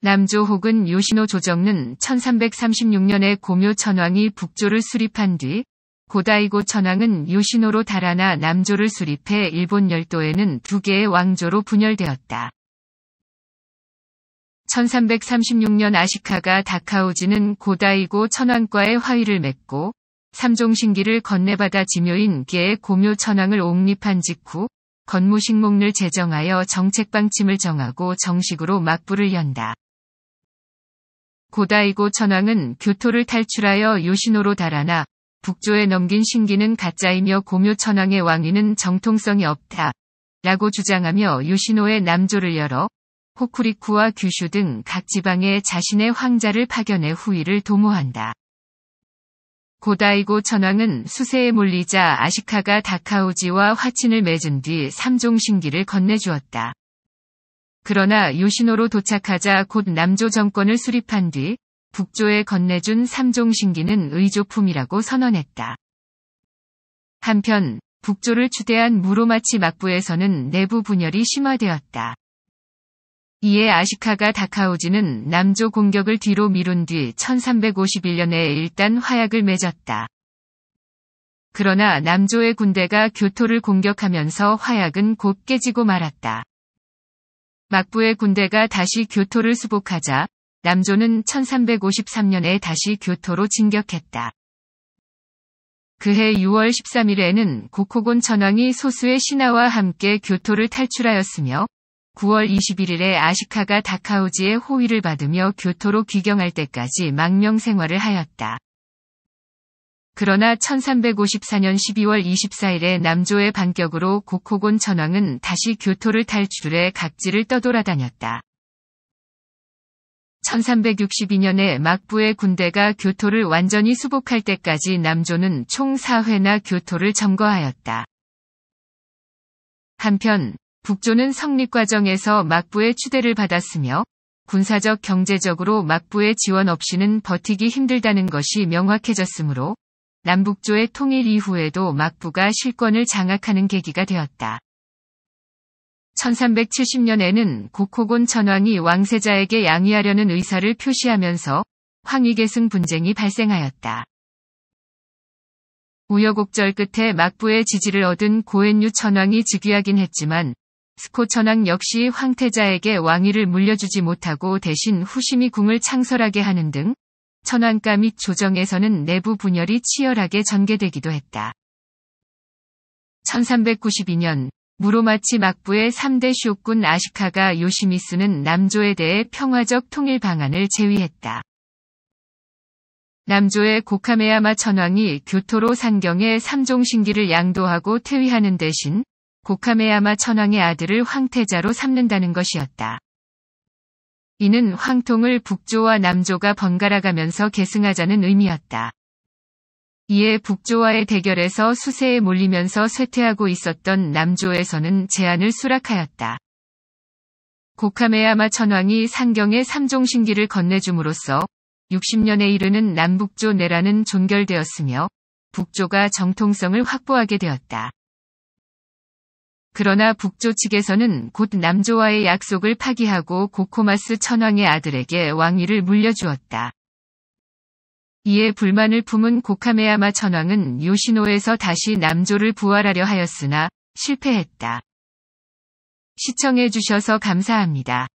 남조 혹은 요시노 조정은 1336년에 고묘 천왕이 북조를 수립한 뒤 고다이고 천왕은 요시노로 달아나 남조를 수립해 일본 열도에는 두 개의 왕조로 분열되었다. 1336년 아시카가 다카오지는 고다이고 천왕과의 화의를 맺고 삼종신기를 건네받아 지묘인 개의 고묘 천왕을 옹립한 직후 건무식목을 제정하여 정책 방침을 정하고 정식으로 막부를 연다. 고다이고 천왕은 교토를 탈출하여 요시노로 달아나 북조에 넘긴 신기는 가짜이며 고묘 천왕의 왕위는 정통성이 없다. 라고 주장하며 요시노의 남조를 열어 호쿠리쿠와 규슈 등 각 지방에 자신의 황자를 파견해 후위를 도모한다. 고다이고 천왕은 수세에 몰리자 아시카가 다카우지와 화친을 맺은 뒤 삼종 신기를 건네주었다. 그러나 요시노로 도착하자 곧 남조 정권을 수립한 뒤 북조에 건네준 삼종 신기는 의조품이라고 선언했다. 한편 북조를 추대한 무로마치 막부에서는 내부 분열이 심화되었다. 이에 아시카가 다카오지는 남조 공격을 뒤로 미룬 뒤 1351년에 일단 화약을 맺었다. 그러나 남조의 군대가 교토를 공격하면서 화약은 곧 깨지고 말았다. 막부의 군대가 다시 교토를 수복하자 남조는 1353년에 다시 교토로 진격했다. 그해 6월 13일에는 고코곤 천왕이 소수의 신하와 함께 교토를 탈출하였으며 9월 21일에 아시카가 다카우지의 호위를 받으며 교토로 귀경할 때까지 망명 생활을 하였다. 그러나 1354년 12월 24일에 남조의 반격으로 고코곤 천황은 다시 교토를 탈출해 각지를 떠돌아다녔다. 1362년에 막부의 군대가 교토를 완전히 수복할 때까지 남조는 총 4회나 교토를 점거하였다. 한편 북조는 성립 과정에서 막부의 추대를 받았으며 군사적 경제적으로 막부의 지원 없이는 버티기 힘들다는 것이 명확해졌으므로 남북조의 통일 이후에도 막부가 실권을 장악하는 계기가 되었다. 1370년에는 고코곤 천왕이 왕세자에게 양위하려는 의사를 표시하면서 황위계승 분쟁이 발생하였다. 우여곡절 끝에 막부의 지지를 얻은 고엔유 천왕이 즉위하긴 했지만 스코 천왕 역시 황태자에게 왕위를 물려주지 못하고 대신 후시미 궁을 창설하게 하는 등 천안가 및 조정에서는 내부 분열이 치열하게 전개되기도 했다. 1392년 무로마치 막부의 3대 쇼군 아시카가 요시미스는 남조에 대해 평화적 통일 방안을 제위했다. 남조의 고카메야마 천왕이 교토로 상경해 삼종신기를 양도하고 퇴위하는 대신 고카메야마 천왕의 아들을 황태자로 삼는다는 것이었다. 이는 황통을 북조와 남조가 번갈아 가면서 계승하자는 의미였다. 이에 북조와의 대결에서 수세에 몰리면서 쇠퇴하고 있었던 남조에서는 제안을 수락하였다. 고카메야마 천왕이 상경의 삼종신기를 건네줌으로써 60년에 이르는 남북조 내라는 종결되었으며 북조가 정통성을 확보하게 되었다. 그러나 북조 측에서는 곧 남조와의 약속을 파기하고 고코마스 천왕의 아들에게 왕위를 물려주었다. 이에 불만을 품은 고카메야마 천왕은 요시노에서 다시 남조를 부활하려 하였으나 실패했다. 시청해주셔서 감사합니다.